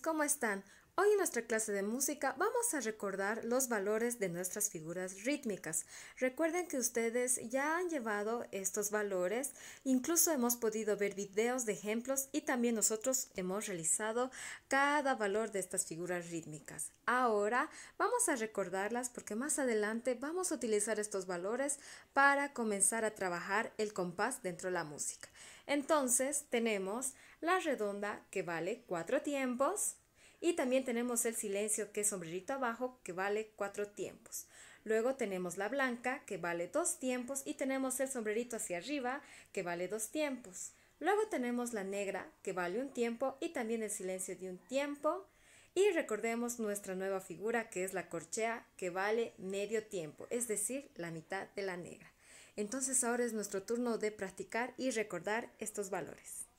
¿cómo están? Hoy en nuestra clase de música vamos a recordar los valores de nuestras figuras rítmicas. Recuerden que ustedes ya han llevado estos valores, incluso hemos podido ver videos de ejemplos y también nosotros hemos realizado cada valor de estas figuras rítmicas. Ahora vamos a recordarlas porque más adelante vamos a utilizar estos valores para comenzar a trabajar el compás dentro de la música. Entonces tenemos la redonda que vale cuatro tiempos. Y también tenemos el silencio que es sombrerito abajo que vale cuatro tiempos. Luego tenemos la blanca que vale dos tiempos y tenemos el sombrerito hacia arriba que vale dos tiempos. Luego tenemos la negra que vale un tiempo y también el silencio de un tiempo. Y recordemos nuestra nueva figura que es la corchea que vale medio tiempo, es decir, la mitad de la negra. Entonces ahora es nuestro turno de practicar y recordar estos valores.